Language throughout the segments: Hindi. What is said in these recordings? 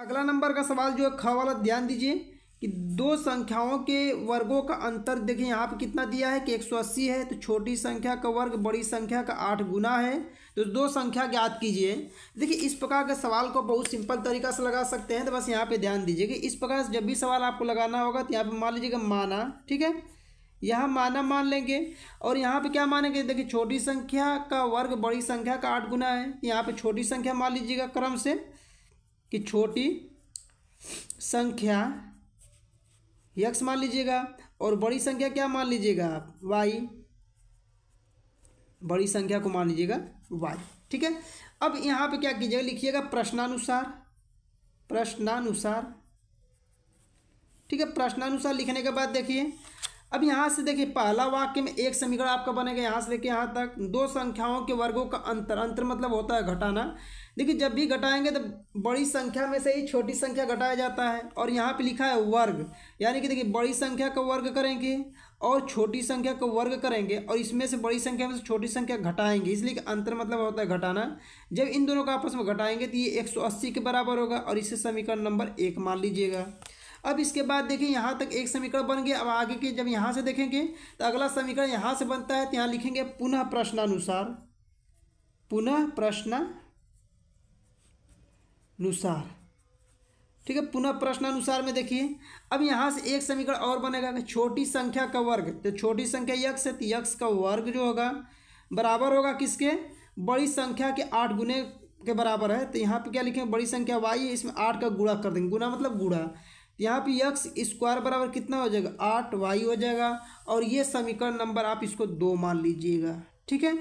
अगला नंबर का सवाल जो है ख वाला ध्यान दीजिए कि दो संख्याओं के वर्गों का अंतर देखिए यहाँ पर कितना दिया है कि एक सौ अस्सी है तो छोटी संख्या का वर्ग बड़ी संख्या का आठ गुना है तो दो संख्या ज्ञात कीजिए देखिए इस प्रकार के सवाल को बहुत सिंपल तरीका से लगा सकते हैं तो बस यहाँ पे ध्यान दीजिए कि इस प्रकार से जब भी सवाल आपको लगाना होगा तो यहाँ पर मान लीजिएगा माना ठीक है यहाँ माना मान लेंगे और यहाँ पर क्या मानेंगे देखिए छोटी संख्या का वर्ग बड़ी संख्या का आठ गुना है यहाँ पर छोटी संख्या मान लीजिएगा क्रम से कि छोटी संख्या यक्स मान लीजिएगा और बड़ी संख्या क्या मान लीजिएगा आप वाई बड़ी संख्या को मान लीजिएगा वाई ठीक है अब यहाँ पे क्या कीजिएगा लिखिएगा प्रश्नानुसार प्रश्नानुसार ठीक है प्रश्नानुसार लिखने के बाद देखिए अब यहाँ से देखिए पहला वाक्य में एक समीकरण आपका बनेगा यहाँ से लेके यहाँ तक दो संख्याओं के वर्गों का अंतर अंतर मतलब होता है घटाना देखिए जब भी घटाएंगे तो बड़ी संख्या में से ही छोटी संख्या घटाया जाता है और यहाँ पे लिखा है वर्ग यानी कि देखिए बड़ी संख्या का वर्ग करेंगे और छोटी संख्या का वर्ग करेंगे और इसमें से बड़ी संख्या में से छोटी संख्या घटाएंगे इसलिए कि अंतर मतलब होता है घटाना जब इन दोनों का आपस में घटाएंगे तो ये एक के बराबर होगा और इसे समीकरण नंबर एक मान लीजिएगा अब इसके बाद देखिए यहाँ तक एक समीकरण बन गया अब आगे के जब यहाँ से देखेंगे तो अगला समीकरण यहाँ से बनता है तो यहाँ लिखेंगे पुनः प्रश्नानुसार पुनः प्रश्न अनुसार ठीक है पुनः प्रश्नानुसार में देखिए अब यहाँ से एक समीकरण और बनेगा कि छोटी संख्या का वर्ग तो छोटी संख्या यक्ष है तो यक्ष का वर्ग जो होगा बराबर होगा किसके बड़ी संख्या के आठ गुने के बराबर है तो यहाँ पे क्या लिखें बड़ी संख्या वाई है इसमें आठ का गुणा कर देंगे गुणा मतलब गुणा तो यहाँ पे यक्स स्क्वायर बराबर कितना हो जाएगा आठ वाई हो जाएगा और ये समीकरण नंबर आप इसको दो मान लीजिएगा ठीक है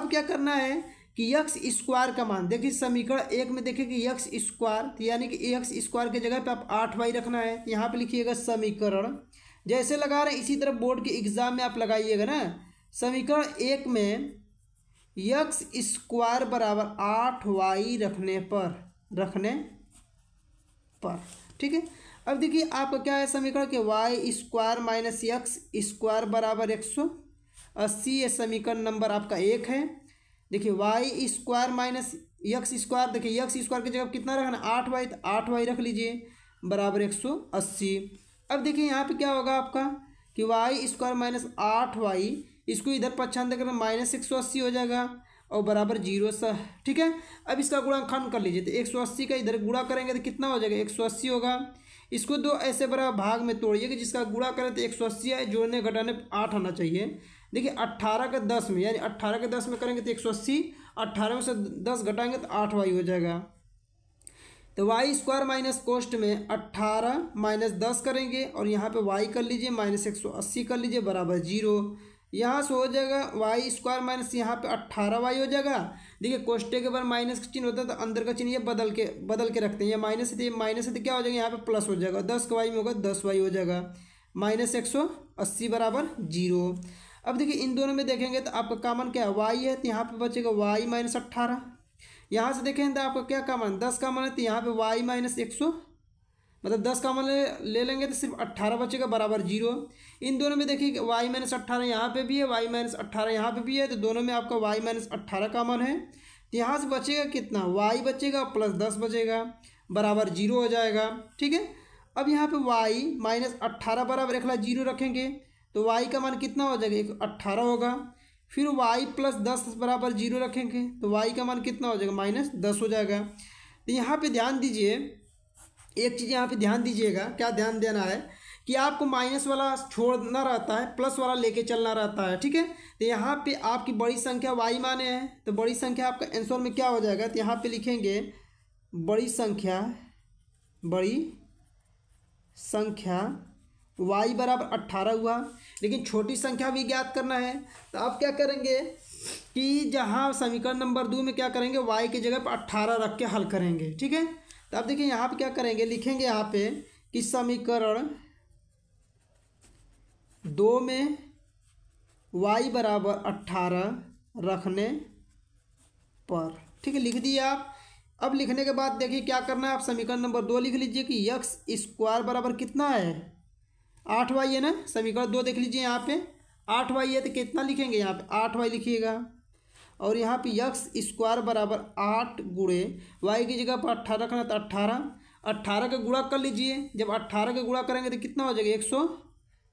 अब क्या करना है कि यक्स स्क्वायर का मान देखिए समीकरण एक में देखिए कि यक्स स्क्वायर तो यानी कि यक्स स्क्वायर की जगह पे आप आठ वाई रखना है यहाँ पे लिखिएगा समीकरण जैसे लगा रहे हैं इसी तरह बोर्ड के एग्जाम में आप लगाइएगा ना समीकरण एक में यक्स स्क्वायर बराबर आठ वाई रखने पर रखने पर ठीक है अब देखिए आपका क्या है समीकरण कि Y square minus X square बराबर एक सौ अस्सी ये समीकरण नंबर आपका एक है देखिए Y square minus X square देखिए यक्स स्क्वायर की जगह कितना रखना आठ वाई तो आठ वाई रख लीजिए बराबर एक सौ अस्सी अब देखिए यहाँ पे क्या होगा आपका कि वाई स्क्वायर माइनस आठ वाई इसको इधर पक्षांतर देकर माइनस एक सौ अस्सी हो जाएगा और बराबर जीरो सा ठीक है अब इसका गुणाखंड कर लीजिए तो एक सौ अस्सी का इधर गुणा करेंगे तो कितना हो जाएगा एक सौ अस्सी होगा इसको दो ऐसे बड़ा भाग में तोड़िए कि जिसका गुणा करें तो एक सौ अस्सी है जोड़ने घटाने आठ आना चाहिए देखिए अट्ठारह के दस में यानी अट्ठारह के दस में करेंगे तो एक सौ अस्सी अट्ठारह में से दस घटाएंगे तो आठ वाई हो जाएगा तो वाई स्क्वायर माइनस कोस्ट में अट्ठारह माइनस दस करेंगे और यहाँ पे वाई कर लीजिए माइनस एक सौ अस्सी कर लीजिए बराबर जीरो यहाँ से हो जाएगा वाई स्क्वायर माइनस यहाँ पे अट्ठारह वाई हो जाएगा देखिए कोष्टे के बाद माइनस का चिन्ह होता है तो अंदर का चिन्ह ये बदल के बदल के रखते हैं ये माइनस है तो ये माइनस है तो क्या हो जाएगा यहाँ पे प्लस हो जाएगा दस का वाई में होगा दस वाई हो जाएगा माइनस एक सौ अस्सी बराबर जीरो अब देखिए इन दोनों में देखेंगे तो आपका कामन क्या है वाई है तो यहाँ पे बचेगा वाई माइनस अट्ठारह यहाँ से देखें तो आपका क्या कामन दस कामन है तो यहाँ पे वाई माइनस एक सौ मतलब दस कामन ले, ले लेंगे तो सिर्फ अट्ठारह बचेगा बराबर जीरो इन दोनों में देखिए वाई माइनस अट्ठारह यहाँ पर भी है वाई माइनस अट्ठारह यहाँ पर भी है तो दोनों में आपका वाई माइनस अट्ठारह कामन है तो यहाँ से बचेगा कितना वाई बचेगा प्लस दस बचेगा बराबर जीरो हो जाएगा ठीक है अब यहाँ पे वाई माइनस अट्ठारह बराबर एक जीरो रखेंगे तो वाई का मान कितना हो जाएगा एक अट्ठारह होगा फिर वाई प्लस दस बराबर जीरो रखेंगे तो वाई का मान कितना हो जाएगा माइनस दस हो जाएगा तो यहाँ पे ध्यान दीजिए एक चीज़ यहाँ पे ध्यान दीजिएगा क्या ध्यान देना है कि आपको माइनस वाला छोड़ना रहता है प्लस वाला लेके चलना रहता है ठीक है तो यहाँ पे आपकी बड़ी संख्या वाई माने हैं तो बड़ी संख्या आपका आंसर में क्या हो जाएगा तो यहाँ पे लिखेंगे बड़ी संख्या बड़ी संख्या वाई बराबर अट्ठारह हुआ लेकिन छोटी संख्या भी ज्ञात करना है तो आप क्या करेंगे कि जहाँ समीकरण नंबर दो में क्या करेंगे वाई की जगह पर अट्ठारह रख के हल करेंगे ठीक है तो आप देखिए यहाँ पे क्या करेंगे लिखेंगे यहाँ पे कि समीकरण दो में वाई बराबर अट्ठारह रखने पर ठीक है लिख दिए आप अब लिखने के बाद देखिए क्या करना है आप समीकरण नंबर दो लिख लीजिए कि यक्स स्क्वायर बराबर कितना है आठ वाई है ना समीकरण दो देख लीजिए यहाँ पे आठ वाई है तो कितना लिखेंगे यहाँ पे आठ वाई लिखिएगा और यहाँ पे यक्स स्क्वायर बराबर आठ गुड़े वाई की जगह पर अट्ठारह रखना तो अट्ठारह अट्ठारह का गुड़ा कर लीजिए जब अट्ठारह का गुड़ा करेंगे तो कितना हो जाएगा एक सौ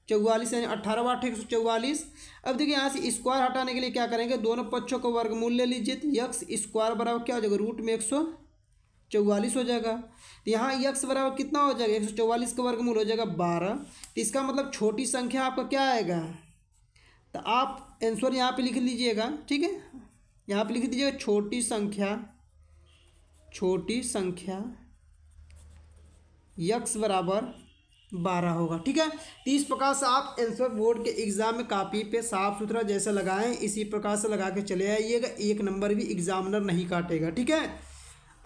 चौवालीस यानी अट्ठारह वाट एक सौ चौवालीस अब देखिए यहाँ से स्क्वायर हटाने के लिए क्या करेंगे दोनों पक्षों का वर्गमूल ले लीजिए तो यक्स स्क्वायर बराबर क्या हो जाएगा रूट में एक सौ चौवालीस हो जाएगा तो यहाँ यक्स बराबर कितना हो जाएगा एक सौ चौवालीस का वर्गमूल हो जाएगा बारह तो इसका मतलब छोटी संख्या आपका क्या आएगा तो आप आंसर यहाँ पे लिख लीजिएगा ठीक है यहाँ पे लिख दीजिएगा छोटी संख्या छोटी संख्या यक्स बराबर बारह होगा ठीक है तो इस प्रकार से आप आंसर बोर्ड के एग्ज़ाम में कापी पे साफ सुथरा जैसा लगाएं इसी प्रकार से लगा के चले आइएगा एक नंबर भी एग्जामिनर नहीं काटेगा ठीक है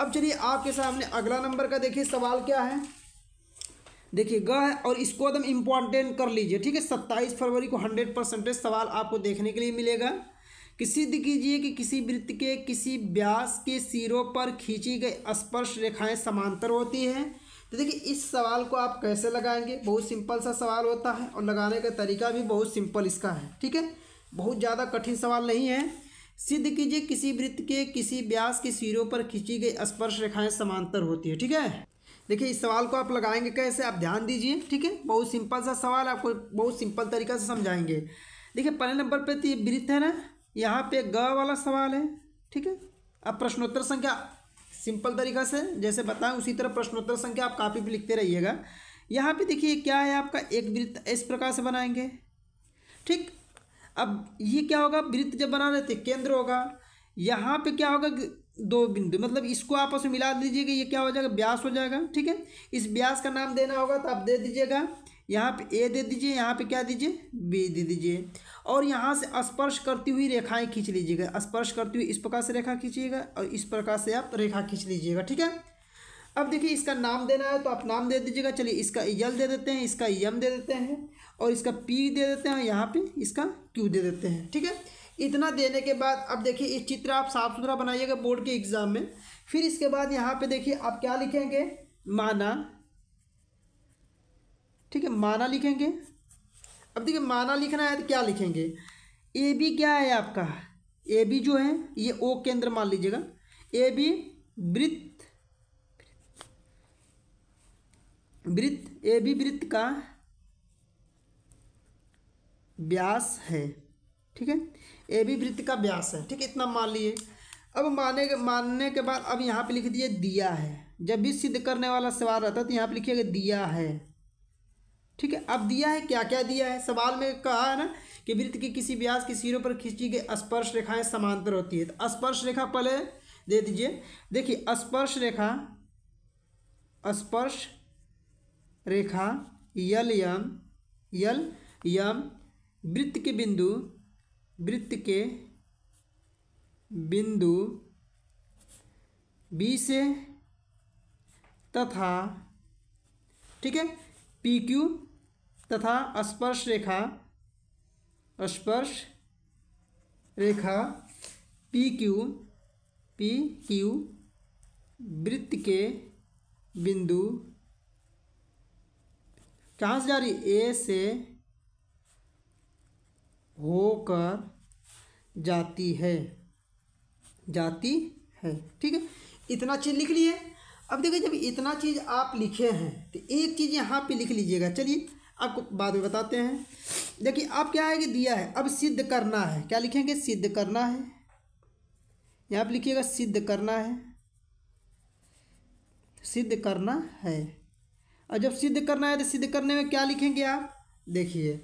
अब चलिए आपके सामने अगला नंबर का देखिए सवाल क्या है देखिए ग है और इसको एकदम इम्पॉर्टेंट कर लीजिए ठीक है सत्ताईस फरवरी को हंड्रेड परसेंटेज सवाल आपको देखने के लिए मिलेगा कि सिद्ध कीजिए कि किसी वृत्त के किसी व्यास के सिरों पर खींची गई स्पर्श रेखाएं समांतर होती हैं तो देखिए इस सवाल को आप कैसे लगाएंगे बहुत सिंपल सा सवाल होता है और लगाने का तरीका भी बहुत सिंपल इसका है ठीक है बहुत ज़्यादा कठिन सवाल नहीं है सिद्ध कीजिए किसी वृत्त के किसी व्यास के सिरों पर खींची गई स्पर्श रेखाएं समांतर होती है ठीक है देखिए इस सवाल को आप लगाएंगे कैसे आप ध्यान दीजिए ठीक है बहुत सिंपल सा सवाल आपको बहुत सिंपल तरीका से समझाएंगे देखिए पहले नंबर पर तो ये वृत्त है ना यहाँ पे ग वाला सवाल है ठीक है अब प्रश्नोत्तर संख्या सिंपल तरीका से जैसे बताएं उसी तरह प्रश्नोत्तर संख्या आप कापी पर लिखते रहिएगा यहाँ पर देखिए क्या है आपका एक वृत्त इस प्रकार से बनाएंगे ठीक अब ये क्या होगा वृत्त जब बना रहे थे केंद्र होगा यहाँ पे क्या होगा दो बिंदु मतलब इसको आपस में मिला दीजिएगा ये क्या हो जाएगा ब्यास हो जाएगा ठीक है इस ब्यास का नाम देना होगा तो आप दे दीजिएगा यहाँ पे ए दे दीजिए यहाँ पे क्या दीजिए बी दे दीजिए और यहाँ से स्पर्श करती हुई रेखाएं खींच लीजिएगा स्पर्श करती हुई इस प्रकार से रेखा खींचिएगा और इस प्रकार से आप रेखा खींच लीजिएगा ठीक है अब देखिए इसका नाम देना है तो आप नाम दे दीजिएगा चलिए इसका यल दे देते हैं इसका यम दे देते हैं और इसका पी दे देते हैं यहाँ पे इसका क्यू दे देते हैं ठीक है इतना देने के बाद अब देखिए इस चित्र आप साफ सुथरा बनाइएगा बोर्ड के एग्ज़ाम में फिर इसके बाद यहाँ पे देखिए आप क्या लिखेंगे माना ठीक है माना लिखेंगे अब देखिए माना लिखना है तो क्या लिखेंगे ए बी क्या है आपका ए बी जो है ये ओ केंद्र मान लीजिएगा ए बी वृत्त वृत्त ए बी वृत्त का व्यास है ठीक है ए बी वृत्त का व्यास है ठीक है इतना मान लिए अब माने मानने के बाद अब यहाँ पे लिख दिए दिया है जब भी सिद्ध करने वाला सवाल रहता है तो यहाँ पे लिखिएगा दिया है ठीक है अब दिया है क्या क्या दिया है सवाल में कहा है ना कि वृत्त की किसी व्यास के सिरों पर खींची गई स्पर्श रेखाएं समांतर होती है तो स्पर्श रेखा पहले दे दीजिए देखिए स्पर्श रेखा स्पर्श रेखा यल यम यल यम वृत्त के बिंदु वृत्त के बिंदु बी से तथा ठीक है पी क्यू तथा स्पर्श रेखा स्पर्श रेखा पी क्यू पी क्यू वृत्त के बिंदु कहाँ से जा रही ए से होकर जाती है जाती है ठीक है इतना चीज़ लिख लिए अब देखिए जब इतना चीज़ आप लिखे हैं तो एक चीज़ यहाँ पे लिख लीजिएगा चलिए आपको बाद में बताते हैं देखिए अब क्या है कि दिया है अब सिद्ध करना है क्या लिखेंगे सिद्ध करना है यहाँ पर लिखिएगा सिद्ध करना है सिद्ध करना है और जब सिद्ध करना है तो सिद्ध करने में क्या लिखेंगे आप देखिए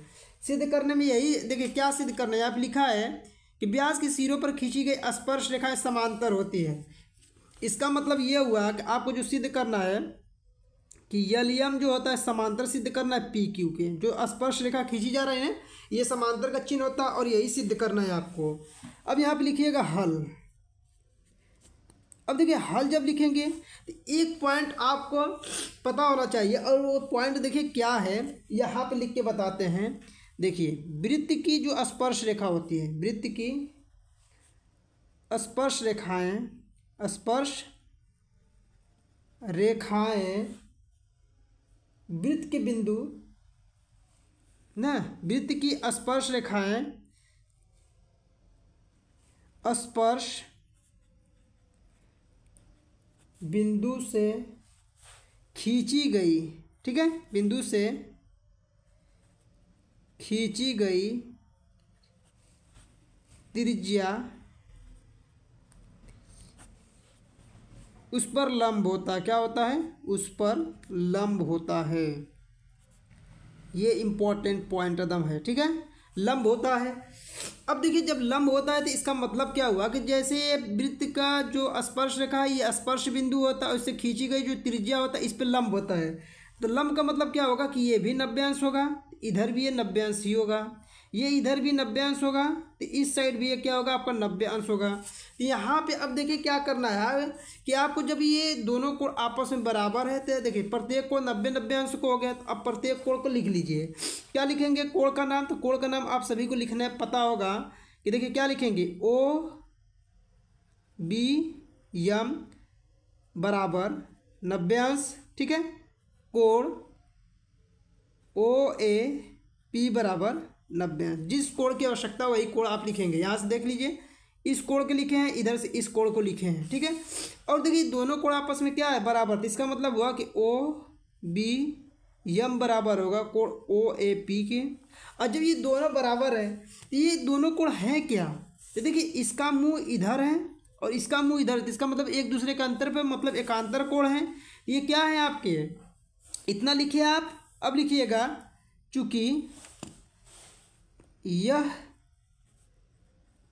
सिद्ध करने में यही देखिए क्या सिद्ध करना है आप लिखा है कि ब्यास के सिरों पर खींची गई स्पर्श रेखाएं समांतर होती है इसका मतलब ये हुआ कि आपको जो सिद्ध करना है कि यलियम जो होता है समांतर सिद्ध करना है पी क्यू के जो स्पर्श रेखा खींची जा रही है ये समांतर का चिन्ह होता है और यही सिद्ध करना है आपको अब यहाँ पर लिखिएगा हल अब देखिए हल जब लिखेंगे तो एक पॉइंट आपको पता होना चाहिए और वो पॉइंट देखिए क्या है यहाँ पे लिख के बताते हैं देखिए वृत्त की जो स्पर्श रेखा होती है वृत्त की स्पर्श रेखाएं स्पर्श रेखाएं वृत्त के बिंदु ना वृत्त की स्पर्श रेखाएं स्पर्श बिंदु से खींची गई ठीक है बिंदु से खींची गई त्रिज्या उस पर लंब होता क्या होता है उस पर लंब होता है ये इंपॉर्टेंट पॉइंट एकदम है ठीक है लंब होता है अब देखिए जब लंब होता है तो इसका मतलब क्या हुआ कि जैसे वृत्त का जो स्पर्श रेखा है ये स्पर्श बिंदु होता है उससे खींची गई जो त्रिज्या होता है इस पर लंब होता है तो लंब का मतलब क्या होगा कि ये भी नब्यांश होगा इधर भी ये नब्बे अंश ही होगा ये इधर भी नब्बे अंश होगा तो इस साइड भी ये क्या होगा आपका नब्बे अंश होगा तो यहाँ पे अब देखिए क्या करना है कि आपको जब ये दोनों कोण आपस में बराबर है तो देखिए प्रत्येक कोण नब्बे नब्बे अंश को हो गया तो अब प्रत्येक कोण को लिख लीजिए क्या लिखेंगे कोण का नाम तो कोण का नाम आप सभी को लिखना है पता होगा कि देखिए क्या लिखेंगे ओ बी एम बराबर नब्बे अंश ठीक है कोड़ ओ ए पी बराबर नब्बे जिस कोण की आवश्यकता वही कोण आप लिखेंगे यहाँ से देख लीजिए इस कोण के लिखे हैं इधर से इस कोण को लिखे हैं ठीक है और देखिए दोनों कोण आपस में क्या है बराबर तो इसका मतलब हुआ कि ओ बी यम बराबर होगा कोण ओ ए पी के और जब ये दोनों बराबर है तो ये दोनों कोण है क्या तो देखिए इसका मुंह इधर है और इसका मुंह इधर है तो इसका मतलब एक दूसरे के अंतर पर मतलब एकांतर कोण है ये क्या है आपके इतना लिखिए आप अब लिखिएगा चूँकि यह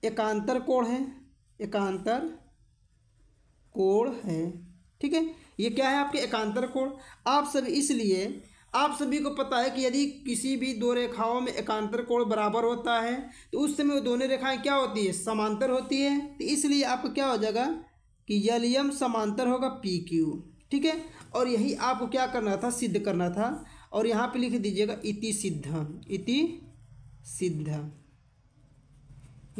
एकांतर कोण है एकांतर कोण है ठीक है ये क्या है आपके एकांतर कोण आप सभी इसलिए आप सभी को पता है कि यदि किसी भी दो रेखाओं में एकांतर कोण बराबर होता है तो उस समय वो दोनों रेखाएं क्या होती है समांतर होती है तो इसलिए आपको क्या हो जाएगा कि यलियम समांतर होगा पी क्यू ठीक है और यही आपको क्या करना था सिद्ध करना था और यहाँ पे लिख दीजिएगा इति सिद्ध इति सिद्ध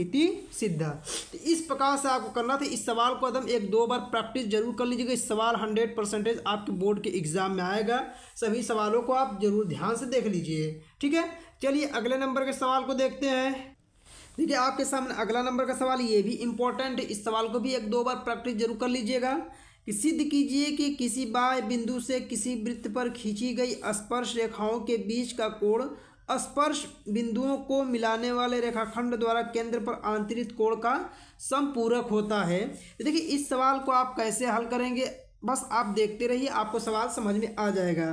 इति सिद्ध तो इस प्रकार से आपको करना था इस सवाल को एकदम एक दो बार प्रैक्टिस जरूर कर लीजिएगा इस सवाल हंड्रेड परसेंटेज आपके बोर्ड के एग्जाम में आएगा सभी सवालों को आप जरूर ध्यान से देख लीजिए ठीक है चलिए अगले नंबर के सवाल को देखते हैं देखिए आपके सामने अगला नंबर का सवाल ये भी इम्पोर्टेंट इस सवाल को भी एक दो बार प्रैक्टिस जरूर कर लीजिएगा सिद्ध कीजिए कि किसी बाय बिंदु से किसी वृत्त पर खींची गई स्पर्श रेखाओं के बीच का कोण स्पर्श बिंदुओं को मिलाने वाले रेखाखंड द्वारा केंद्र पर आंतरित कोण का समपूरक होता है तो देखिए इस सवाल को आप कैसे हल करेंगे बस आप देखते रहिए आपको सवाल समझ में आ जाएगा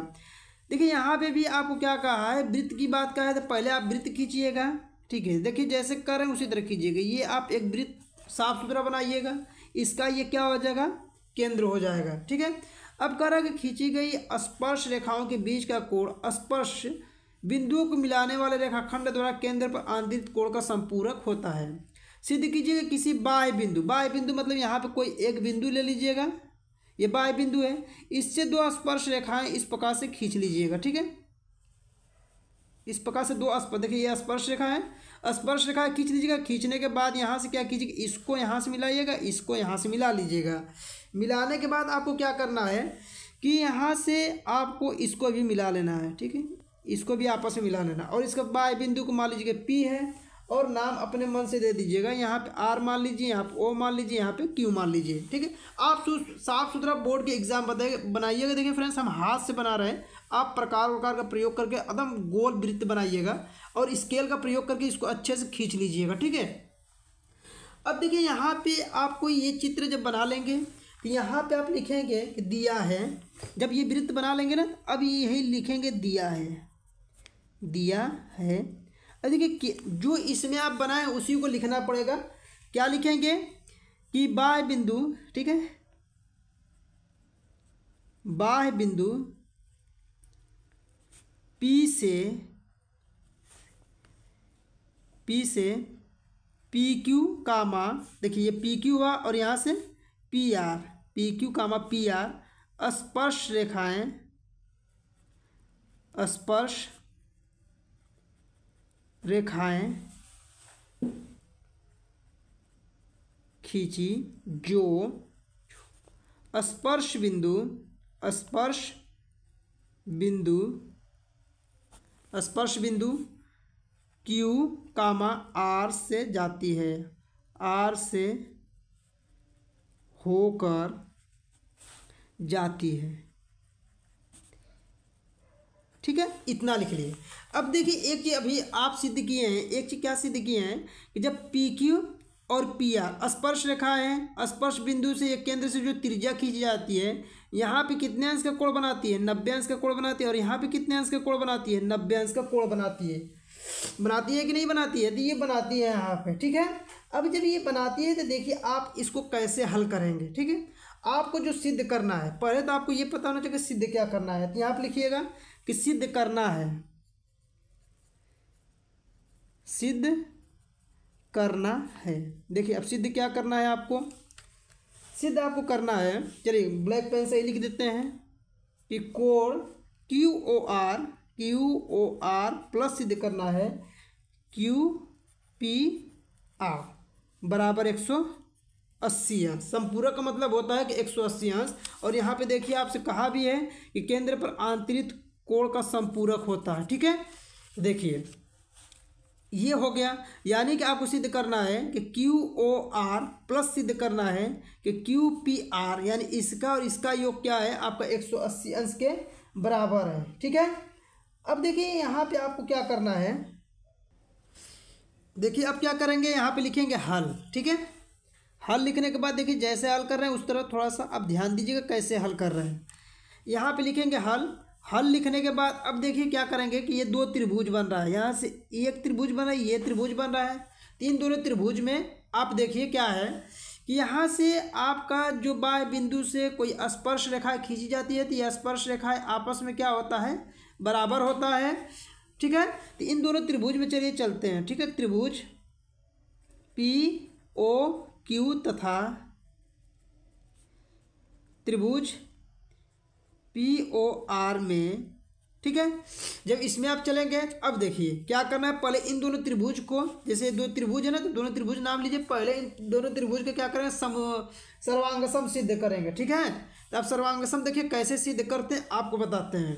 देखिए यहाँ पे भी आपको क्या कहा है वृत्त की बात कहा है तो पहले आप वृत्त खींचिएगा ठीक है देखिए जैसे कर रहे हैं उसी तरह कीजिएगा ये आप एक वृत्त साफ सुथरा बनाइएगा इसका ये क्या हो जाएगा केंद्र हो जाएगा ठीक है अब कह रहा है कि खींची गई स्पर्श रेखाओं के बीच का कोण स्पर्श बिंदुओं को मिलाने वाले रेखाखंड द्वारा केंद्र पर आंतरित कोण का संपूरक होता है सिद्ध कीजिए कि किसी बाय बिंदु बाय बिंदु मतलब यहाँ पर कोई एक बिंदु ले लीजिएगा ये बाय बिंदु है इससे दो स्पर्श रेखाएं इस प्रकार से खींच लीजिएगा ठीक है इस प्रकार से दो स्पर्श देखिए ये स्पर्श रेखा है स्पर्श रेखा खींच लीजिएगा खींचने के बाद यहाँ से क्या कीजिएगा इसको यहाँ से मिलाइएगा इसको यहाँ से मिला लीजिएगा मिलाने के बाद आपको क्या करना है कि यहाँ से आपको इसको भी मिला लेना है ठीक है इसको भी आपस में मिला लेना और इसका बाय बिंदु को मान लीजिएगा पी है और नाम अपने मन से दे दीजिएगा यहाँ पे आर मान लीजिए यहाँ पे ओ मान लीजिए यहाँ पे क्यू मान लीजिए ठीक है आप साफ सुथरा बोर्ड के एग्जाम बताइए बनाइएगा देखिए फ्रेंड्स हम हाथ से बना रहे हैं आप प्रकार प्रकार का प्रयोग करके एकदम गोल वृत्त बनाइएगा और स्केल का प्रयोग करके इसको अच्छे से खींच लीजिएगा ठीक है अब देखिए यहाँ पर आपको ये चित्र जब बना लेंगे तो यहाँ पर आप लिखेंगे कि दिया है जब ये वृत्त बना लेंगे ना अब यही लिखेंगे दिया है दिया है देखिए जो इसमें आप बनाए उसी को लिखना पड़ेगा क्या लिखेंगे कि बाह बिंदु ठीक है बाह बिंदु पी से पी से पी क्यू कामा देखिए ये पी क्यू हुआ और यहाँ से P R P Q comma P R स्पर्श रेखाएं स्पर्श रेखाएं खींची जो स्पर्श बिंदु स्पर्श बिंदु स्पर्श बिंदु Q कामा R से जाती है R से होकर जाती है ठीक है इतना लिख लिए अब देखिए एक चीज़ अभी आप सिद्ध किए हैं एक चीज़ क्या सिद्ध किए हैं कि जब पी क्यू और पी आर स्पर्श रेखा है स्पर्श बिंदु से एक केंद्र से जो त्रिज्या खींची जाती है यहाँ पे कितने अंश का कोण बनाती है नब्बे अंश का कोण बनाती है और यहाँ पे कितने अंश का कोण बनाती है नब्बे अंश का कोण बनाती है बनाती है कि नहीं बनाती है तो ये बनाती है यहाँ पे ठीक है अब जब ये बनाती है तो देखिए आप इसको कैसे हल करेंगे ठीक है आपको जो सिद्ध करना है पहले तो आपको ये पता होना चाहिए सिद्ध क्या करना है तो यहाँ पर लिखिएगा कि सिद्ध करना है सिद्ध करना है देखिए अब सिद्ध क्या करना है आपको सिद्ध आपको करना है चलिए ब्लैक पेन से ही लिख देते हैं कि कोर Q O R Q O R plus सिद्ध करना है क्यू पी आर बराबर एक सौ अस्सी अंश संपूरक का मतलब होता है कि एक सौ अस्सी अंश और यहाँ पे देखिए आपसे कहा भी है कि केंद्र पर आंतरित कोण का संपूरक होता है ठीक है देखिए ये हो गया यानी कि आपको सिद्ध करना है कि क्यू ओ आर प्लस सिद्ध करना है कि क्यू पी आर यानी इसका और इसका योग क्या है आपका एक सौ अस्सी अंश के बराबर है ठीक है अब देखिए यहाँ पे आपको क्या करना है देखिए अब क्या करेंगे यहाँ पे लिखेंगे हल ठीक है हल लिखने के बाद देखिए जैसे हल कर रहे हैं उस तरह थोड़ा सा आप ध्यान दीजिएगा कैसे हल कर रहे हैं यहाँ पर लिखेंगे हल हल लिखने के बाद अब देखिए क्या करेंगे कि ये दो त्रिभुज बन रहा है यहाँ से एक त्रिभुज बन रहा है ये त्रिभुज बन रहा है तीन दोनों त्रिभुज में आप देखिए क्या है कि यहाँ से आपका जो बाय बिंदु से कोई स्पर्श रेखा खींची जाती है तो ये स्पर्श रेखाएं आपस में क्या होता है बराबर होता है ठीक है तो इन दोनों त्रिभुज में चलिए चलते हैं ठीक है त्रिभुज पी ओ क्यू तथा त्रिभुज पी ओ आर में ठीक है जब इसमें आप चलेंगे अब देखिए क्या करना है पहले इन दोनों त्रिभुज को जैसे दो त्रिभुज है ना तो दोनों त्रिभुज नाम लीजिए पहले इन दोनों त्रिभुज को क्या करेंगे सम सर्वांगसम सिद्ध करेंगे ठीक है तो आप सर्वांगसम देखिए कैसे सिद्ध करते हैं आपको बताते हैं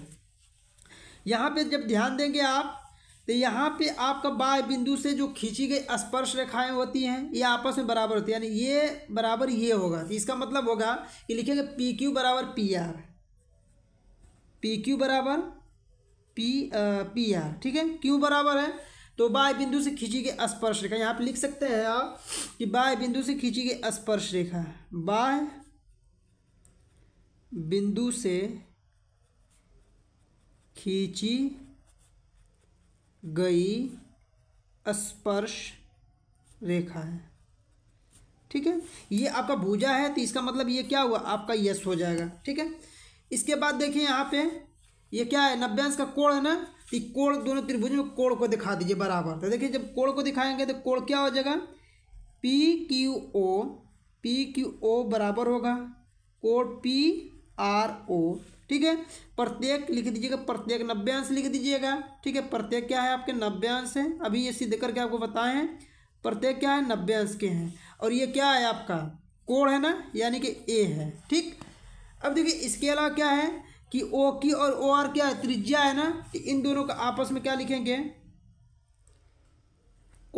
यहाँ पे जब ध्यान देंगे आप तो यहाँ पे आपका बाय बिंदु से जो खींची गई स्पर्श रेखाएं होती हैं ये आपस में बराबर होती है यानी ये बराबर ये होगा तो इसका मतलब होगा कि लिखेंगे पी क्यू बराबर पी आर पी क्यू बराबर पी पी आर ठीक है क्यू बराबर है तो बाय बिंदु से खींची गई स्पर्श रेखा यहाँ पे लिख सकते हैं आप कि बाय बिंदु से खींची गई स्पर्श रेखा बाय बिंदु से खींची गई स्पर्श रेखा है ठीक है ये आपका भूजा है तो इसका मतलब ये क्या हुआ आपका यस हो जाएगा ठीक है इसके बाद देखिए यहाँ पे ये क्या है नब्बे अंश का कोण है ना कि तो कोण दोनों त्रिभुज में कोण को दिखा दीजिए बराबर तो देखिए जब कोण को दिखाएंगे तो कोण क्या हो जाएगा P Q O P Q O बराबर होगा कोण पी आर ओ ठीक है प्रत्येक लिख दीजिएगा प्रत्येक नब्बे अंश लिख दीजिएगा ठीक है प्रत्येक क्या है आपके नब्बे अंश है अभी ये सिद्ध करके आपको बताए हैं प्रत्येक क्या है नब्बे अंश के हैं और ये क्या है आपका कोण है ना यानी कि ए है ठीक अब देखिए इसके अलावा क्या है कि ओ की और ओ आर क्या है त्रिज्या है ना तो इन दोनों का आपस में क्या लिखेंगे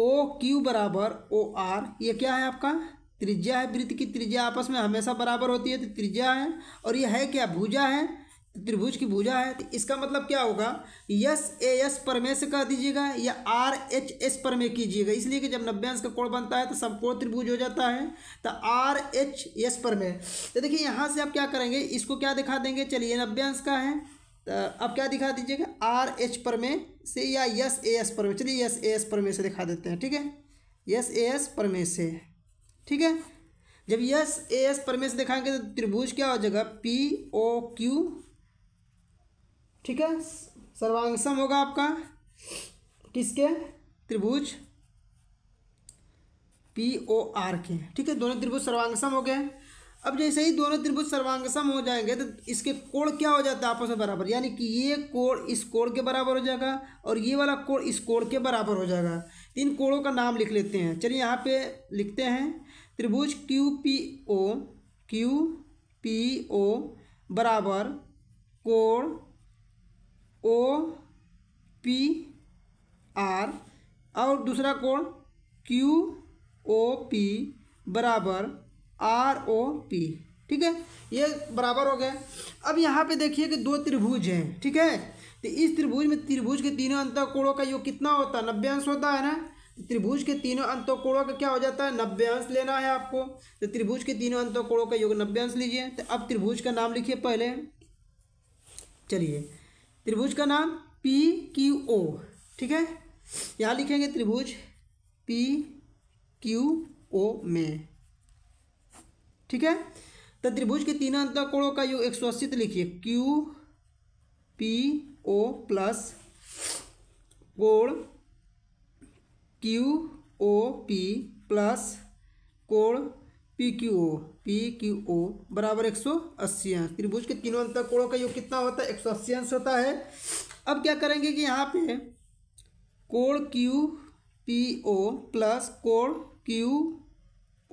ओ क्यू बराबर ओ आर ये क्या है आपका त्रिज्या है वृत्त की त्रिज्या आपस में हमेशा बराबर होती है तो त्रिज्या है और ये है क्या भुजा है त्रिभुज की भुजा है तो इसका मतलब क्या होगा यस ए एस परमे से कह दीजिएगा या आर एच एस परमे कीजिएगा इसलिए कि जब नब्बे अंश का कोण बनता है तो सब कोण त्रिभुज हो जाता है तो आर एच एस परमे तो देखिए यहाँ से आप क्या करेंगे इसको क्या दिखा देंगे चलिए नब्बे अंश का है तो अब क्या दिखा दीजिएगा आर एच परमे से या यस ए एस परमे चलिए यस ए एस परमे से दिखा देते हैं ठीक है यस ए एस परमे से ठीक है जब यस ए एस परमे से दिखाएंगे तो त्रिभुज क्या हो जाएगा पी ओ क्यू ठीक है सर्वांगसम होगा आपका किसके त्रिभुज पी ओ आर के ठीक है दोनों त्रिभुज सर्वांगसम हो गए अब जैसे ही दोनों त्रिभुज सर्वांगसम हो जाएंगे तो इसके कोण क्या हो जाता है आपस में बराबर यानी कि ये कोण इस कोण के बराबर हो जाएगा और ये वाला कोण इस कोण के बराबर हो जाएगा इन कोणों का नाम लिख लेते हैं चलिए यहाँ पे लिखते हैं त्रिभुज Q P O Q P O बराबर कोण ओ पी आर और दूसरा कोण क्यू ओ पी बराबर आर ओ पी ठीक है ये बराबर हो गया अब यहाँ पे देखिए कि दो त्रिभुज हैं ठीक है तो इस त्रिभुज में त्रिभुज के तीनों अंत कोणों का योग कितना होता है नब्बे अंश होता है ना तो त्रिभुज के तीनों अंत कोणों का क्या हो जाता है नब्बे अंश लेना है आपको तो त्रिभुज के तीनों अंत कोणों का योग नब्बे अंश लीजिए तो अब त्रिभुज का नाम लिखिए पहले चलिए त्रिभुज का नाम पी क्यू ओ ठीक है यहाँ लिखेंगे त्रिभुज पी क्यू ओ में ठीक है तो त्रिभुज के तीन अंतर कोणों का योग एक सौ अस्सी लिखिए क्यू पी ओ प्लस कोण क्यू ओ पी प्लस कोण P Q O P Q O बराबर एक सौ अस्सी अंश त्रिभुज के तीनों अंतर कोणों का योग कितना होता है एक सौ अस्सी अंश होता है अब क्या करेंगे कि यहाँ पे कोण क्यू पी ओ प्लस कोण Q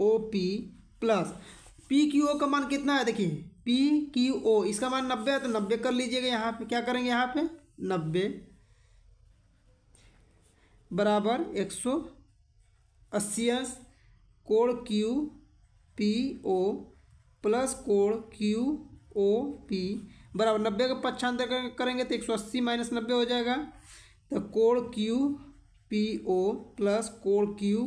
O P plus P Q O का मान कितना है देखिए पी क्यू ओ इसका मान नब्बे है तो नब्बे कर लीजिएगा यहाँ पे क्या करेंगे यहाँ पे नब्बे बराबर एक सौ अस्सी अंश कोण क्यू पी ओ प्लस कोण क्यू ओ पी बराबर नब्बे का पक्षांतर करेंगे तो एक सौ अस्सी माइनस नब्बे हो जाएगा तो कोण क्यू पी ओ प्लस कोण क्यू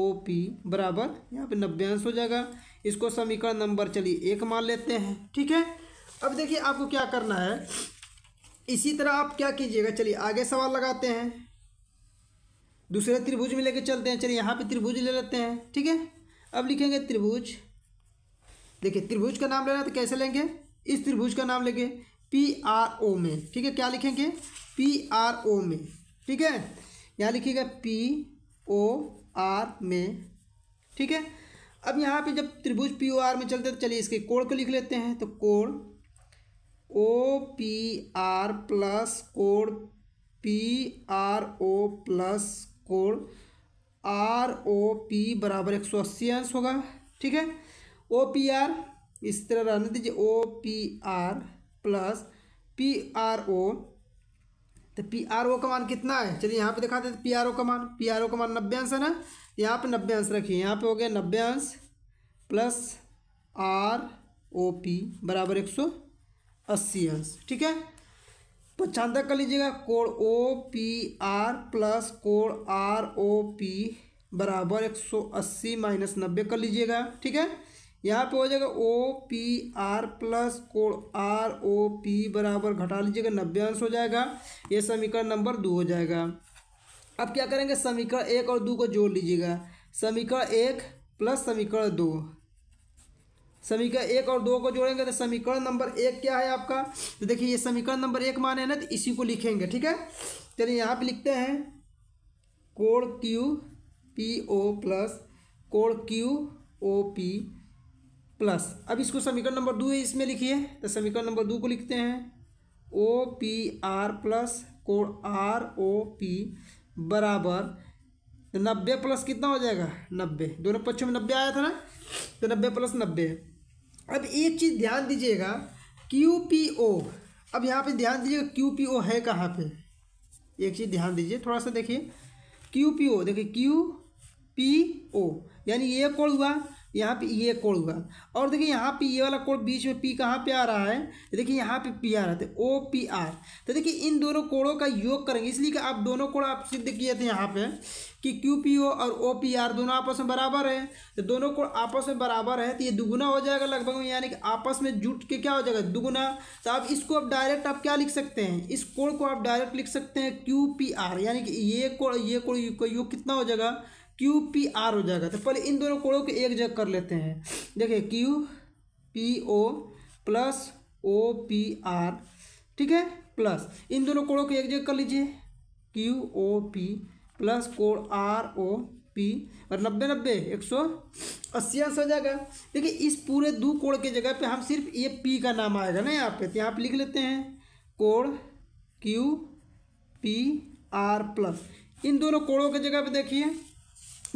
ओ पी बराबर यहाँ पे नब्बे अंश हो जाएगा इसको समीकरण नंबर चलिए एक मान लेते हैं ठीक है अब देखिए आपको क्या करना है इसी तरह आप क्या कीजिएगा चलिए आगे सवाल लगाते हैं दूसरे त्रिभुज में लेके चलते हैं चलिए यहाँ पे त्रिभुज ले लेते हैं ठीक है अब लिखेंगे त्रिभुज देखिए त्रिभुज का नाम लेना तो कैसे लेंगे इस त्रिभुज का नाम लेंगे पी आर ओ में ठीक है क्या लिखेंगे पी आर ओ में ठीक है यहाँ लिखिएगा पी ओ आर में ठीक है अब यहाँ पे जब त्रिभुज पी ओ आर में चलते तो चलिए इसके कोण को लिख लेते हैं तो कोण ओ पी आर प्लस कोण पी आर ओ प्लस कोण आर ओ पी बराबर एक सौ अस्सी अंश होगा ठीक है ओ पी आर इस तरह रहने दीजिए O P R plus P R O तो पी आर ओ का मान कितना है चलिए यहाँ पे दिखा देते पी आर ओ का मान पी आर ओ का मान नब्बे अंश है ना यहाँ पे नब्बे अंश रखिए यहाँ पे हो गया नब्बे अंश प्लस आर ओ पी बराबर एक सौ अस्सी अंश ठीक है पचानवे कर लीजिएगा कोण ओ पी आर प्लस कोण आर ओ पी बराबर एक सौ अस्सी माइनस नब्बे कर लीजिएगा ठीक है यहाँ पे हो जाएगा ओ पी आर प्लस कोण आर ओ पी बराबर घटा लीजिएगा नब्बे अंश हो जाएगा ये समीकरण नंबर दो हो जाएगा अब क्या करेंगे समीकरण एक और दो को जोड़ लीजिएगा समीकरण एक प्लस समीकरण दो समीकरण एक और दो को जोड़ेंगे तो समीकरण नंबर एक क्या है आपका तो देखिए ये समीकरण नंबर एक माने ना तो इसी को लिखेंगे ठीक है चलिए यहाँ पे लिखते हैं कोड क्यू पी ओ प्लस कोड क्यू ओ पी प्लस अब इसको समीकरण नंबर दो इसमें लिखिए तो समीकरण नंबर दो को लिखते हैं ओ पी आर प्लस कोड आर ओ पी बराबर तो नब्बे प्लस कितना हो जाएगा नब्बे दोनों पक्षों में नब्बे आया था ना तो नब्बे प्लस नब्बे अब एक चीज़ ध्यान दीजिएगा क्यू पी ओ अब यहाँ पे ध्यान दीजिएगा क्यू पी ओ है कहाँ पे एक चीज़ ध्यान दीजिए थोड़ा सा देखिए क्यू पी ओ देखिए क्यू पी ओ यानी ये कौन हुआ यहाँ पे ये कोड़ हुआ और देखिए यहाँ पे ये वाला कोड बीच में पी कहाँ पे आ रहा है देखिए यहाँ पे पी आ रहा था ओ पी आर तो देखिए इन दोनों कोड़ों का योग करेंगे इसलिए कि आप दोनों कोड़ आप सिद्ध किए थे यहाँ पे कि क्यू पी ओ और ओ पी आर दोनों आपस में बराबर है तो दोनों कोड़ आपस में बराबर है तो ये दुगुना हो जाएगा लगभग यानी कि आपस में जुट के क्या हो जाएगा दुगुना तो आप इसको आप डायरेक्ट आप क्या लिख सकते हैं इस कोड़ को आप डायरेक्ट लिख सकते हैं क्यू पी आर यानी कि ये कोड़ ये कोड़ का योग कितना हो जाएगा क्यू पी आर हो जाएगा तो पहले इन दोनों कोड़ों को एक जगह कर लेते हैं देखिए Q P O plus O P R ठीक है प्लस इन दोनों कोड़ों को एक जगह कर लीजिए क्यू ओ पी प्लस कोड आर ओ पी और नब्बे नब्बे एक सौ अस्सी आंसर हो जाएगा देखिए इस पूरे दो कोड़ के जगह पे हम सिर्फ ये पी का नाम आएगा ना यहाँ पे तो यहाँ पर लिख लेते हैं कोड़ क्यू पी आर प्लस इन दोनों कोड़ों के जगह पे देखिए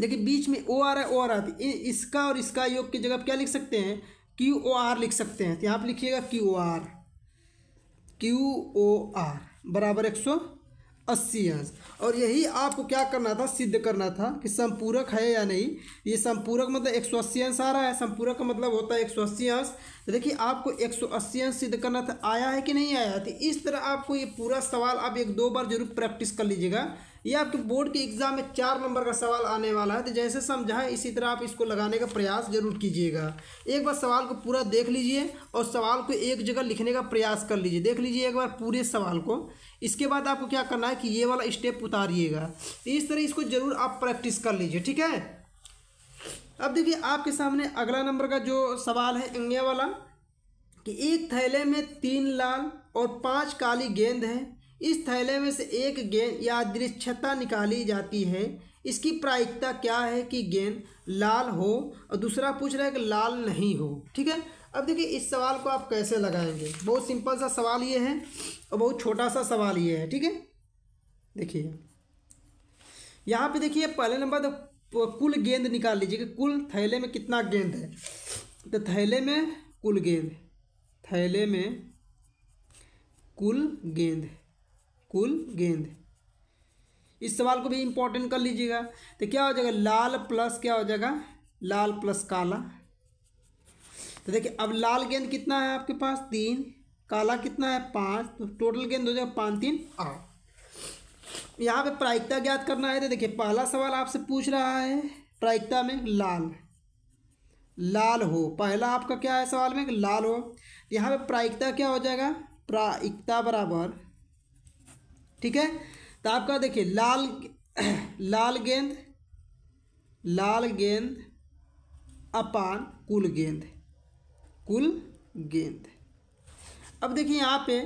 देखिए बीच में ओ आर है ओ आर आती इसका और इसका योग की जगह क्या लिख सकते हैं क्यू ओ आर लिख सकते हैं तो यहाँ पर लिखिएगा Q R Q O R बराबर एक सौ अस्सी अंश और यही आपको क्या करना था सिद्ध करना था कि संपूरक है या नहीं ये संपूरक मतलब एक सौ अस्सी अंश आ रहा है संपूरक का मतलब होता है एक सौ अस्सी अंश तो देखिए आपको एक सौ अस्सी अंश सिद्ध करना था आया है कि नहीं आया तो इस तरह आपको ये पूरा सवाल आप एक दो बार जरूर प्रैक्टिस कर लीजिएगा ये आपके बोर्ड के एग्जाम में चार नंबर का सवाल आने वाला है तो जैसे समझाएं इसी तरह आप इसको लगाने का प्रयास जरूर कीजिएगा एक बार सवाल को पूरा देख लीजिए और सवाल को एक जगह लिखने का प्रयास कर लीजिए देख लीजिए एक बार पूरे सवाल को इसके बाद आपको क्या करना है कि ये वाला स्टेप उतारिएगा तो इस तरह इसको ज़रूर आप प्रैक्टिस कर लीजिए ठीक है अब देखिए आपके सामने अगला नंबर का जो सवाल है इंग्लिया वाला कि एक थैले में तीन लाल और पांच काली गेंद हैं इस थैले में से एक गेंद या दृश्यता निकाली जाती है इसकी प्रायिकता क्या है कि गेंद लाल हो और दूसरा पूछ रहा है कि लाल नहीं हो ठीक है अब देखिए इस सवाल को आप कैसे लगाएंगे बहुत सिंपल सा सवाल ये है और बहुत छोटा सा सवाल ये है ठीक है देखिए यहाँ पे देखिए पहले नंबर तो कुल गेंद निकाल लीजिए कि कुल थैले में कितना गेंद है तो थैले में कुल गेंद थैले में कुल गेंद कुल गेंद इस सवाल को भी इम्पोर्टेंट कर लीजिएगा तो क्या हो जाएगा लाल प्लस क्या हो जाएगा लाल प्लस काला तो देखिए अब लाल गेंद कितना है आपके पास तीन काला कितना है पाँच तो टोटल गेंद हो जाएगा पाँच तीन आठ यहाँ पे प्रायिकता ज्ञात करना है तो देखिए पहला सवाल आपसे पूछ रहा है प्रायिकता में लाल लाल हो पहला आपका क्या है सवाल में लाल हो यहाँ पे प्रायिकता क्या हो जाएगा प्रायिकता बराबर ठीक है तो आपका देखिए लाल लाल गेंद लाल गेंद अपान कुल गेंद कुल गेंद अब देखिए यहाँ पे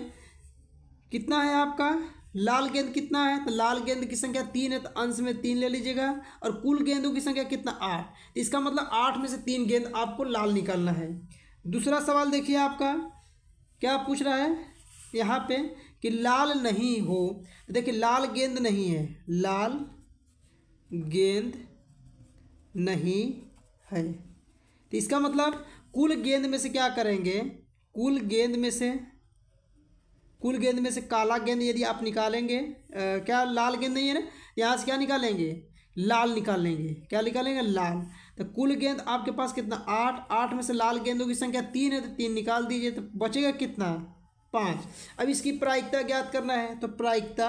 कितना है आपका लाल गेंद कितना है तो लाल गेंद की संख्या तीन है तो अंश में तीन ले लीजिएगा और कुल गेंदों की संख्या कितना आठ तो इसका मतलब आठ में से तीन गेंद आपको लाल निकालना है दूसरा सवाल देखिए आपका क्या पूछ रहा है यहाँ पे कि लाल नहीं हो देखिए लाल गेंद नहीं है लाल गेंद नहीं है तो इसका मतलब कुल गेंद में से क्या करेंगे कुल गेंद में से कुल गेंद में से काला गेंद यदि आप निकालेंगे आ, क्या लाल गेंद नहीं है ना यहाँ से क्या निकालेंगे लाल निकाल लेंगे क्या निकालेंगे लाल तो कुल गेंद आपके पास कितना आठ आठ में से लाल गेंदों की संख्या तीन है तो तीन निकाल दीजिए तो बचेगा कितना पांच अब इसकी प्रायिकता ज्ञात करना है तो प्रायिकता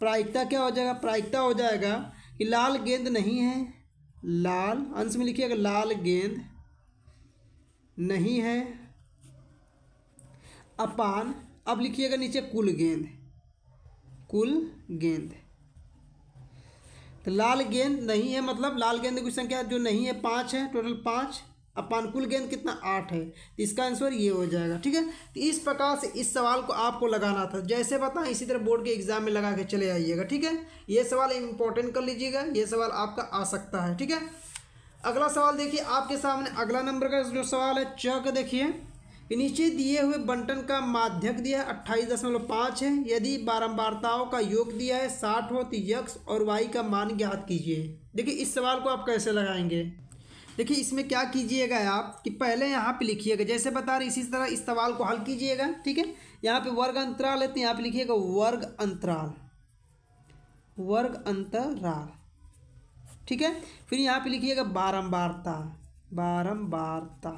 प्रायिकता क्या हो जाएगा प्रायिकता हो जाएगा कि लाल गेंद नहीं है लाल अंश में लिखिएगा लाल गेंद नहीं है अपान अब लिखिएगा नीचे कुल गेंद कुल गेंद तो लाल गेंद नहीं है मतलब लाल गेंद की संख्या जो नहीं है पाँच है टोटल पाँच अपान कुल गेंद कितना आठ है तो इसका आंसर ये हो जाएगा ठीक है तो इस प्रकार से इस सवाल को आपको लगाना था जैसे बताएं इसी तरह बोर्ड के एग्जाम में लगा के चले आइएगा ठीक है ये सवाल इंपॉर्टेंट कर लीजिएगा ये सवाल आपका आ सकता है ठीक है अगला सवाल देखिए आपके सामने अगला नंबर का जो सवाल है च का देखिए नीचे दिए हुए बंटन का माध्यक दिया है अट्ठाईस दशमलव पाँच है यदि बारंबारताओं का योग दिया है साठ हो तो यक्स और वाई का मान ज्ञात कीजिए देखिए इस सवाल को आप कैसे लगाएंगे देखिए इसमें क्या कीजिएगा आप कि पहले यहाँ पे लिखिएगा जैसे बता रहे इसी तरह इस सवाल को हल कीजिएगा ठीक है यहाँ पे वर्ग अंतराल है तो यहाँ पे लिखिएगा वर्ग अंतराल वर्ग अंतराल ठीक है फिर यहाँ पे लिखिएगा बारम्बारता बारम्बारता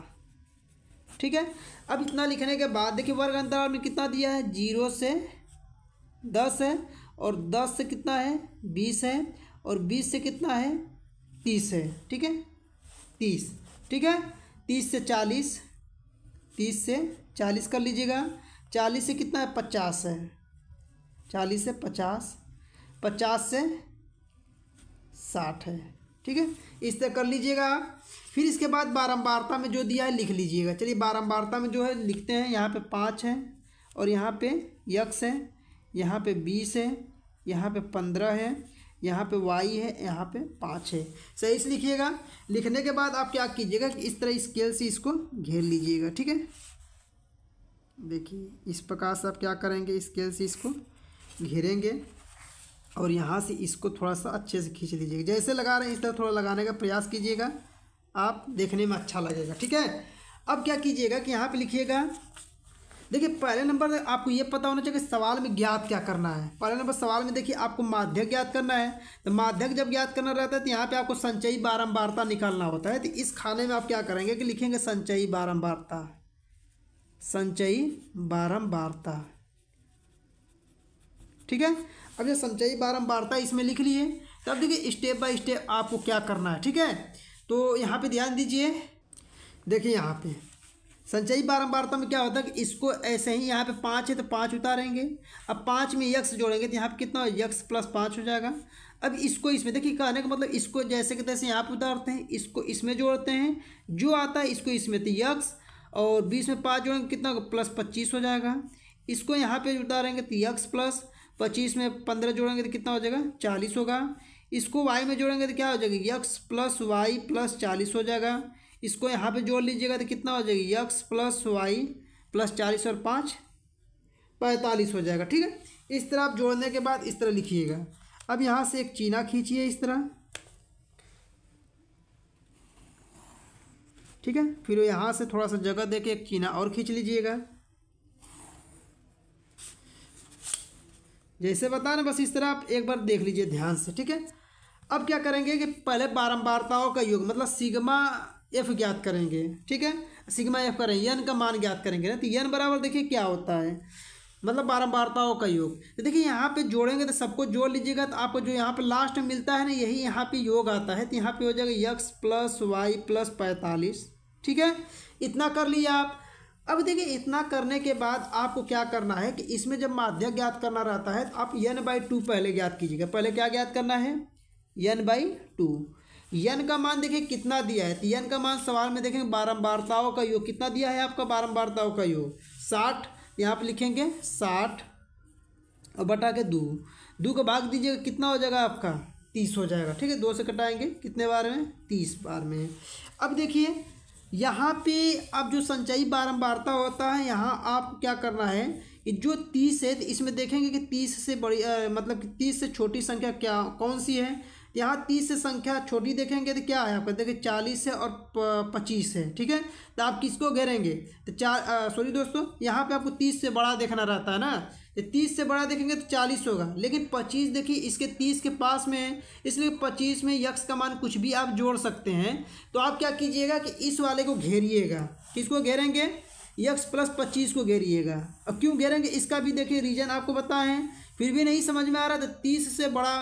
ठीक है अब इतना लिखने के बाद देखिए वर्ग अंतराल में कितना दिया है जीरो से दस है और दस से कितना है बीस है और बीस से कितना है तीस है ठीक है तीस ठीक है तीस से चालीस तीस से चालीस कर लीजिएगा चालीस से कितना है पचास है चालीस से पचास पचास से साठ है ठीक है इस तरह कर लीजिएगा आप फिर इसके बाद बारंबारता में जो दिया है लिख लीजिएगा चलिए बारंबारता में जो है लिखते हैं यहाँ पे पाँच है और यहाँ पे यक्स है यहाँ पे बीस है यहाँ पे पंद्रह है यहाँ पे वाई है यहाँ पे पाँच है सही से लिखिएगा लिखने के बाद आप क्या कीजिएगा कि इस तरह स्केल से इसको घेर लीजिएगा ठीक है देखिए इस प्रकार से आप क्या करेंगे स्केल से इसको घेरेंगे और यहाँ से इसको थोड़ा सा अच्छे से खींच लीजिएगा जैसे लगा रहे हैं इस तरह थोड़ा लगाने का प्रयास कीजिएगा आप देखने में अच्छा लगेगा ठीक है अब क्या कीजिएगा कि यहाँ पर लिखिएगा देखिए पहले नंबर आपको ये पता होना चाहिए कि सवाल में ज्ञात क्या करना है पहले नंबर सवाल में देखिए आपको माध्यक ज्ञात करना है तो माध्यक जब ज्ञात करना रहता है तो यहाँ पे आपको संचयी बारंबारता निकालना होता है तो इस खाने में आप क्या करेंगे कि लिखेंगे संचयी बारंबारता संचयी बारंबारता ठीक है अब ये संचयी बारंबारता इसमें लिख लिए तब देखिए स्टेप बाय स्टेप आपको क्या करना है ठीक है तो यहाँ पर ध्यान दीजिए देखिए यहाँ पर संचयी बारंबारता में क्या होता है कि इसको ऐसे ही यहाँ पे पाँच है तो पाँच उतारेंगे अब पाँच में यक्स जोड़ेंगे तो यहाँ पे कितना यक्स प्लस पाँच हो जाएगा अब इसको इसमें देखिए कहने का मतलब इसको जैसे कि तैसे यहाँ पर उतारते हैं इसको इसमें जोड़ते हैं जो आता है इसको इसमें तो यक्स और बीस में पाँच जोड़ेंगे कितना प्लस पच्चीस हो जाएगा इसको यहाँ पर उतारेंगे तो यक्स प्लस पच्चीस में पंद्रह जोड़ेंगे तो कितना हो जाएगा चालीस होगा इसको वाई में जोड़ेंगे तो क्या हो जाएगा यक्स प्लस वाई प्लस चालीस हो जाएगा इसको यहाँ पे जोड़ लीजिएगा तो कितना हो जाएगा यक्स प्लस वाई प्लस चालीस और पाँच पैंतालीस हो जाएगा ठीक है इस तरह आप जोड़ने के बाद इस तरह लिखिएगा अब यहाँ से एक चीना खींचिए इस तरह ठीक है फिर यहाँ से थोड़ा सा जगह दे के एक चीना और खींच लीजिएगा जैसे बता ना बस इस तरह आप एक बार देख लीजिए ध्यान से ठीक है अब क्या करेंगे कि पहले बारंबारताओं का योग मतलब सिग्मा एफ ज्ञात करेंगे ठीक है सिग्मा एफ करें यन का मान ज्ञात करेंगे ना तो यन बराबर देखिए क्या होता है मतलब बारंबारताओं का योग तो देखिए यहाँ पे जोड़ेंगे तो सबको जोड़ लीजिएगा तो आपको जो यहाँ पे लास्ट में मिलता है ना यही यहाँ पे योग आता है तो यहाँ पे हो जाएगा यक्स प्लस वाई प्लस पैंतालीस ठीक है इतना कर लिया आप अब देखिए इतना करने के बाद आपको क्या करना है कि इसमें जब माध्य ज्ञात करना रहता है तो आप यन बाई टू पहले ज्ञात कीजिएगा पहले क्या ज्ञात करना है यन बाई टू यन का मान देखिए कितना दिया है तो यन का मान सवाल में देखेंगे बारम्बारताओं का योग कितना दिया है आपका बारम्बारताओं का योग साठ यहाँ पर लिखेंगे साठ और बटा के दो दो का भाग दीजिएगा कितना हो जाएगा आपका तीस हो जाएगा ठीक है दो से कटाएंगे कितने बार में तीस बार में अब देखिए यहाँ पे अब जो संचयी बारम्बारता होता है यहाँ आप क्या करना है कि जो तीस है तो इसमें देखेंगे कि तीस से बड़ी आ, मतलब कि तीस से छोटी संख्या क्या कौन सी है यहाँ तीस से संख्या छोटी देखेंगे तो क्या है आपका देखिए चालीस है और पच्चीस है ठीक है तो आप किसको घेरेंगे तो चार सॉरी दोस्तों यहाँ पे आपको तीस से बड़ा देखना रहता है ना तो तीस से बड़ा देखेंगे तो चालीस होगा लेकिन पच्चीस देखिए इसके तीस के पास में है इसलिए पच्चीस में यक्स का मान कुछ भी आप जोड़ सकते हैं तो आप क्या कीजिएगा कि इस वाले को घेरिएगा किसको घेरेंगे यक्स प्लस पच्चीस को घेरिएगा और क्यों घेरेंगे इसका भी देखिए रीज़न आपको बताएं फिर भी नहीं समझ में आ रहा तो तीस से बड़ा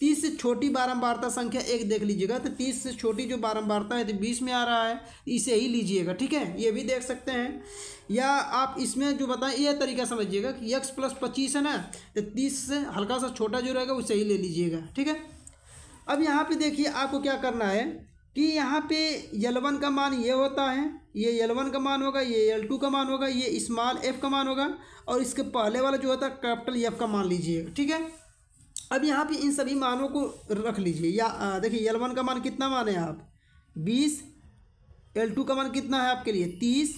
तीस से छोटी बारंबारता संख्या एक देख लीजिएगा तो तीस से छोटी जो बारंबारता है तो बीस में आ रहा है इसे ही लीजिएगा ठीक है ये भी देख सकते हैं या आप इसमें जो बताएं यह तरीका समझिएगा कि यक्स प्लस पच्चीस है ना तो तीस से हल्का सा छोटा जो रहेगा उसे ही ले लीजिएगा ठीक है अब यहाँ पर देखिए आपको क्या करना है कि यहाँ पर यलवन का मान ये होता है ये एल वन का मान होगा ये एल टू का मान होगा ये स्मॉल एफ का मान होगा और इसके पहले वाला जो होता है कैपिटल एफ का मान लीजिए ठीक है अब यहाँ पे इन सभी मानों को रख लीजिए या देखिए एल वन का मान कितना मान है आप बीस एल टू का मान कितना है आपके लिए तीस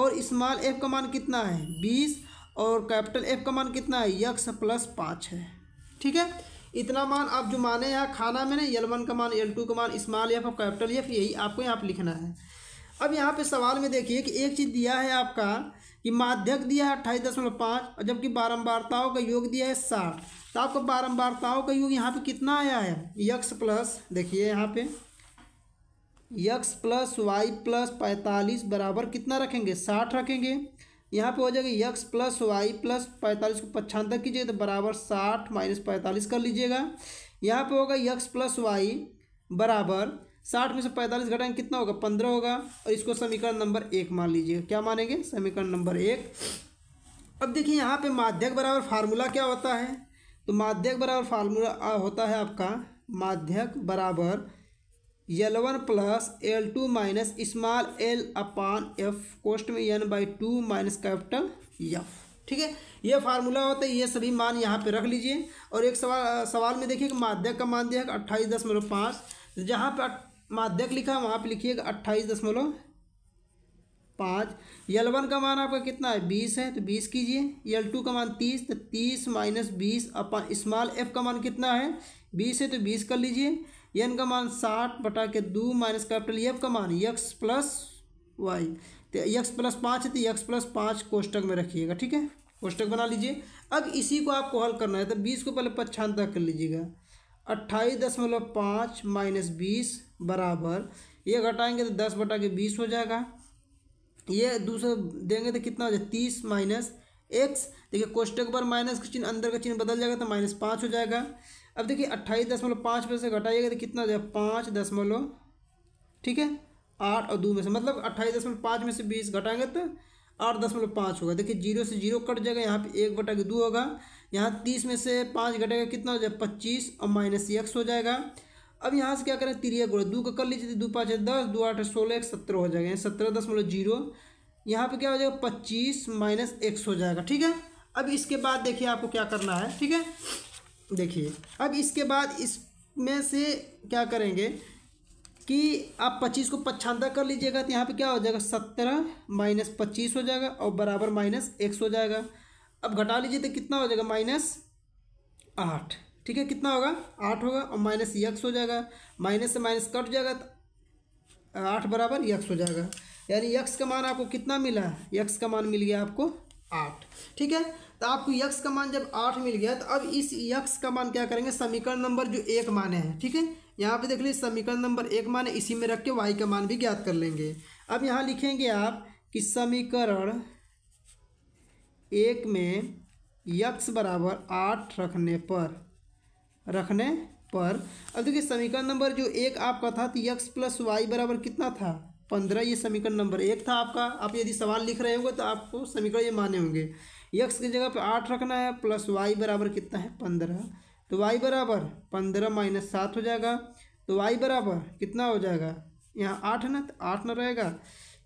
और स्मॉल एफ का मान कितना है बीस और कैपिटल एफ का मान कितना है यक्स प्लस पाँच है ठीक है इतना मान आप जो माने यहाँ खाना में ना यल वन का मान एल टू का मान स्मॉल एफ और कैपिटल एफ यही आपको यहाँ पर लिखना है अब यहाँ पे सवाल में देखिए कि एक चीज़ दिया है आपका कि माध्यक दिया है अट्ठाईस दशमलव पाँच और जबकि बारम्बारताओं का योग दिया है साठ तो आपको बारम्बारताओं का योग यहाँ पे कितना आया है यक्स प्लस देखिए यहाँ पे यक्स प्लस वाई प्लस पैंतालीस बराबर कितना रखेंगे साठ रखेंगे यहाँ पे हो जाएगा यक्स प्लस वाई प्लस पैंतालीस को पचहत्तर कीजिए तो बराबर साठ माइनस पैंतालीस कर लीजिएगा यहाँ पे होगा यक्स प्लस वाई बराबर साठ में से पैंतालीस घटाएंगे कितना होगा पंद्रह होगा और इसको समीकरण नंबर एक मान लीजिए क्या मानेंगे समीकरण नंबर एक अब देखिए यहाँ पे माध्यक बराबर फार्मूला क्या होता है तो माध्यक बराबर फार्मूला होता है आपका माध्यक बराबर L one plus L two minus small L अपान एफ कोस्ट में N by two minus capital F ठीक है ये फार्मूला होता है ये सभी मान यहाँ पे रख लीजिए और एक सवाल सवाल में देखिए कि माध्यक का मान दिया है अट्ठाईस दशमलव पाँच जहाँ पर माध्यक लिखा वहाँ पर लिखिएगा अट्ठाईस दशमलव पाँच यल वन का मान आपका कितना है बीस है तो बीस कीजिए यल टू का मान तीस तो तीस माइनस बीस अपन स्मॉल एफ का मान कितना है बीस है तो बीस कर लीजिए एन का मान साठ बटा के दो माइनस कैपिटल एफ e का मान यक्स प्लस वाई तो यक्स प्लस पाँच है तो यक्स प्लस पाँच कोष्टक में रखिएगा ठीक है कोष्टक बना लीजिए अब इसी को आपको हल करना है तो बीस को पहले पक्षांतर कर लीजिएगा अट्ठाईस दशमलव पाँच माइनस बीस बराबर ये घटाएंगे तो दस बटा के बीस हो जाएगा ये दूसरा देंगे तो कितना हो जाएगा तीस माइनस एक्स देखिए कोष्टक पर माइनस का चिन्ह अंदर का चिन्ह बदल जाएगा तो माइनस पाँच हो जाएगा अब देखिए अट्ठाईस दशमलव पाँच में से घटाइएगा तो कितना हो जाएगा पाँच दशमलव ठीक है आठ और दो में से मतलब अट्ठाईस दशमलव पाँच में से बीस घटाएंगे तो आठ दशमलव पाँच होगा देखिए जीरो से जीरो कट जाएगा यहाँ पे एक बटा के दो होगा यहाँ तीस में से पाँच घटेगा कितना हो जाएगा पच्चीस और माइनस एक्स हो जाएगा अब यहाँ से क्या करें तिरिया गुड़ा दो का कर लीजिए तो दो पाँच है दस दो आठ सोलह एक सत्रह हो जाएगा सत्रह दशमलव जीरो यहाँ पर क्या हो जाएगा पच्चीस माइनस एक्स हो जाएगा ठीक है अब इसके बाद देखिए आपको क्या करना है ठीक है देखिए अब इसके बाद इसमें से क्या करेंगे कि आप पच्चीस को पच्छानदा कर लीजिएगा तो यहाँ पर क्या हो जाएगा सत्रह माइनस पच्चीस हो जाएगा और बराबर माइनस एक्स हो जाएगा अब घटा लीजिए तो कितना हो जाएगा माइनस आठ ठीक है कितना होगा आठ होगा और माइनस यक्स हो जाएगा माइनस से माइनस कट जाएगा तो आठ बराबर यक्स हो जाएगा यानी यक्स का मान आपको कितना मिला यक्स का मान मिल गया आपको आठ ठीक है तो आपको यक्स का मान जब आठ मिल गया तो अब इस यक्स का मान क्या करेंगे समीकरण नंबर जो एक माने हैं ठीक है यहाँ पे देख लीजिए समीकरण नंबर एक माने इसी में रख के वाई का मान भी ज्ञात कर लेंगे अब यहाँ लिखेंगे आप कि समीकरण एक में यक्स बराबर आठ रखने पर रखने पर अब देखिए समीकरण नंबर जो एक आपका था तो यक्स प्लस वाई बराबर कितना था पंद्रह ये समीकरण नंबर एक था आपका आप यदि सवाल लिख रहे होंगे तो आपको समीकरण ये माने होंगे यक्स की जगह पे आठ रखना है प्लस वाई बराबर कितना है पंद्रह तो वाई बराबर पंद्रह माइनस सात हो जाएगा तो वाई बराबर कितना हो जाएगा यहाँ आठ ना तो आठ ना रहेगा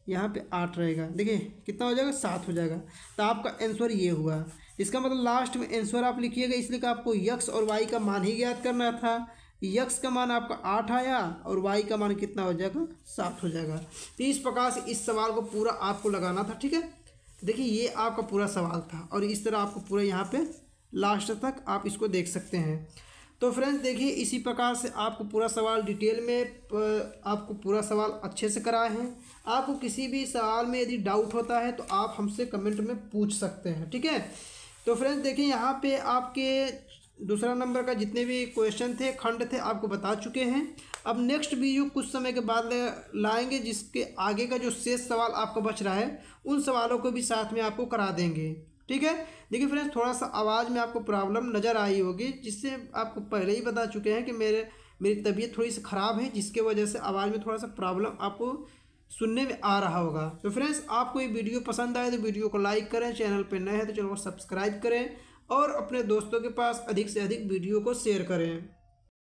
यहाँ पे आठ रहेगा देखिए कितना हो जाएगा सात हो जाएगा तो आपका आंसर ये हुआ इसका मतलब लास्ट में आंसर आप लिखिएगा इसलिए कि आपको यक्स और वाई का मान ही ज्ञात करना था यक्स का मान आपका आठ आया और वाई का मान कितना हो जाएगा सात हो जाएगा तो इस प्रकार से इस सवाल को पूरा आपको लगाना था ठीक है देखिए ये आपका पूरा सवाल था और इस तरह आपको पूरा यहाँ पर लास्ट तक आप इसको देख सकते हैं तो फ्रेंड्स देखिए इसी प्रकार से आपको पूरा सवाल डिटेल में आपको पूरा सवाल अच्छे से कराए हैं आपको किसी भी सवाल में यदि डाउट होता है तो आप हमसे कमेंट में पूछ सकते हैं ठीक है तो फ्रेंड्स देखिए यहाँ पे आपके दूसरा नंबर का जितने भी क्वेश्चन थे खंड थे आपको बता चुके हैं अब नेक्स्ट वीडियो कुछ समय के बाद लाएंगे जिसके आगे का जो शेष सवाल आपका बच रहा है उन सवालों को भी साथ में आपको करा देंगे ठीक है देखिए फ्रेंड्स थोड़ा सा आवाज़ में आपको प्रॉब्लम नज़र आई होगी जिससे आपको पहले ही बता चुके हैं कि मेरे मेरी तबीयत थोड़ी सी ख़राब है जिसके वजह से आवाज़ में थोड़ा सा प्रॉब्लम आपको सुनने में आ रहा होगा तो फ्रेंड्स आपको ये वीडियो पसंद आए तो वीडियो को लाइक करें चैनल पर नए हैं तो चैनल को सब्सक्राइब करें और अपने दोस्तों के पास अधिक से अधिक वीडियो को शेयर करें